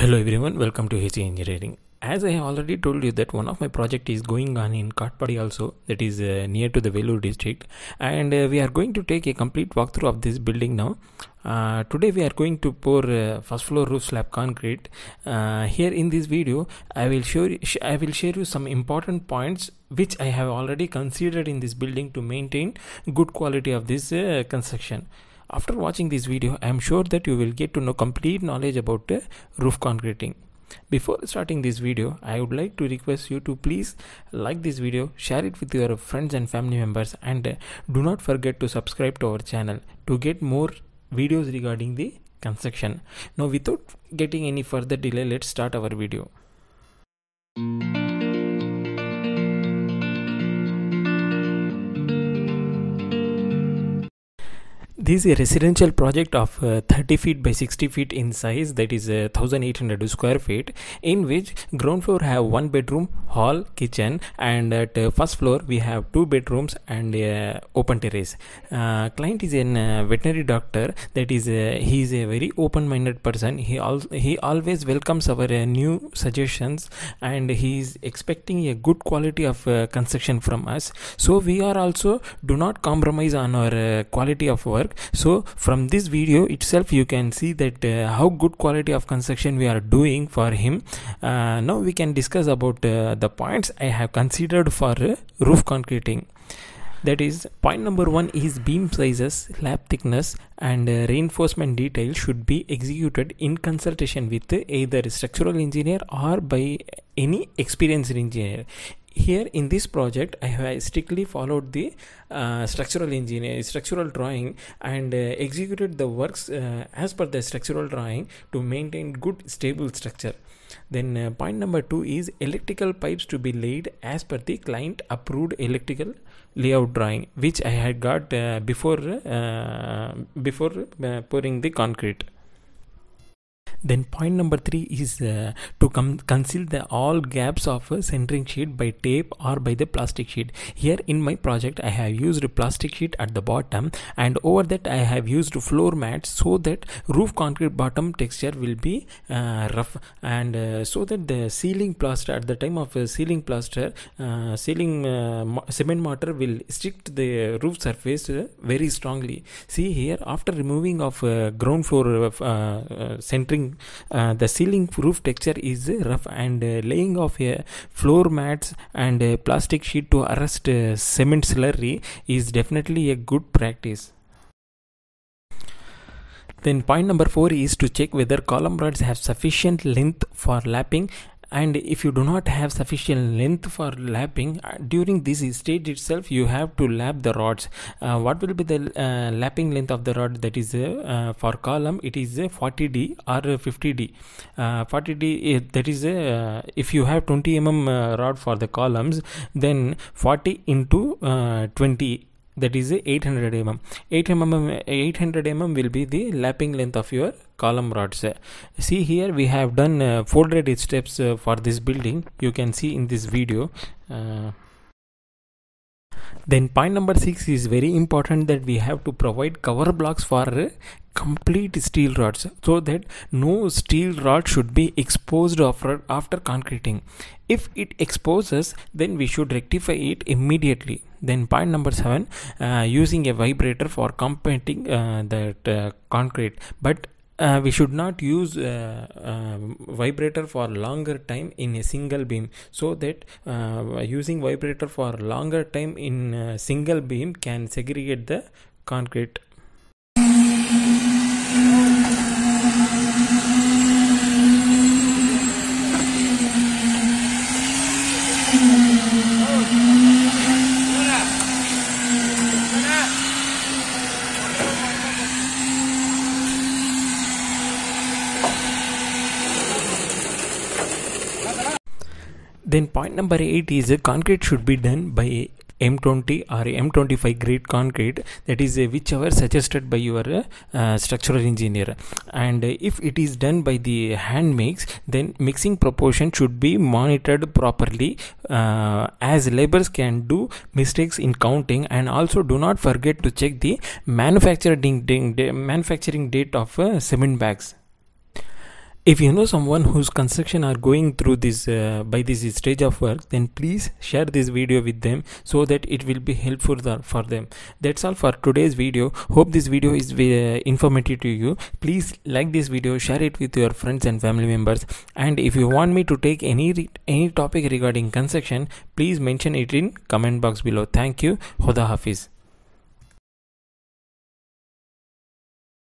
Hello everyone, welcome to HC Engineering. As I have already told you that one of my project is going on in Katpadi also that is uh, near to the Vellore district and uh, we are going to take a complete walkthrough of this building now. Uh, today we are going to pour uh, first floor roof slab concrete. Uh, here in this video I will show I will share you some important points which I have already considered in this building to maintain good quality of this uh, construction. After watching this video, I am sure that you will get to know complete knowledge about uh, roof concreting. Before starting this video, I would like to request you to please like this video, share it with your friends and family members and uh, do not forget to subscribe to our channel to get more videos regarding the construction. Now without getting any further delay, let's start our video. this is a residential project of uh, 30 feet by 60 feet in size that is uh, 1800 square feet in which ground floor have one bedroom hall kitchen and at uh, first floor we have two bedrooms and uh, open terrace uh, client is a uh, veterinary doctor that is uh, he is a very open-minded person he al he always welcomes our new suggestions and he is expecting a good quality of construction from us so we are also do not compromise on our quality of work so from this video itself you can see that uh, how good quality of construction we are doing for him uh, now we can discuss about uh, the points i have considered for uh, roof concreting that is point number one is beam sizes slab thickness and uh, reinforcement detail should be executed in consultation with either structural engineer or by any experienced engineer here in this project i have strictly followed the uh, structural engineer structural drawing and uh, executed the works uh, as per the structural drawing to maintain good stable structure then uh, point number two is electrical pipes to be laid as per the client approved electrical layout drawing, which I had got uh, before uh, before pouring the concrete. Then point number three is uh, to conceal the all gaps of a centering sheet by tape or by the plastic sheet. Here in my project I have used plastic sheet at the bottom and over that I have used floor mats so that roof concrete bottom texture will be uh, rough and uh, so that the ceiling plaster at the time of ceiling plaster uh, ceiling uh, mo- cement mortar will stick to the roof surface uh, very strongly. See here after removing of ground floor centering ceiling uh, the ceiling roof texture is rough and uh, laying of a uh, floor mats and a plastic sheet to arrest cement slurry is definitely a good practice then point number 4 is to check whether column rods have sufficient length for lapping and if you do not have sufficient length for lapping uh, during this stage itself you have to lap the rods uh, what will be the uh, lapping length of the rod that is uh, for column it is 40d uh, or 50d 40d uh, eh, that is if you have 20 mm rod for the columns then 40 into 20 that is 800 mm 8 mm 800 mm will be the lapping length of your column rods see here we have done uh, four steps uh, for this building you can see in this video uh, then point number 6 is very important that we have to provide cover blocks for complete steel rods so that no steel rod should be exposed after concreting. If it exposes then we should rectify it immediately. Then point number 7 uh, using a vibrator for compacting uh, that uh, concrete but uh, we should not use uh, uh, vibrator for longer time in a single beam so that uh, using vibrator for longer time in single beam can segregate the concrete Then point number 8 is a concrete should be done by M20 or M25 grade concrete that is uh, whichever suggested by your uh, structural engineer and uh, if it is done by the hand mix then mixing proportion should be monitored properly uh, as labors can do mistakes in counting and also do not forget to check the manufacturing manufacturing date of uh, cement bags if you know someone whose construction are going through this uh, by this stage of work then please share this video with them so that it will be helpful for them that's all for today's video hope this video is uh, informative to you please like this video share it with your friends and family members and if you want me to take any any topic regarding construction please mention it in comment box below thank you Hoda Hafiz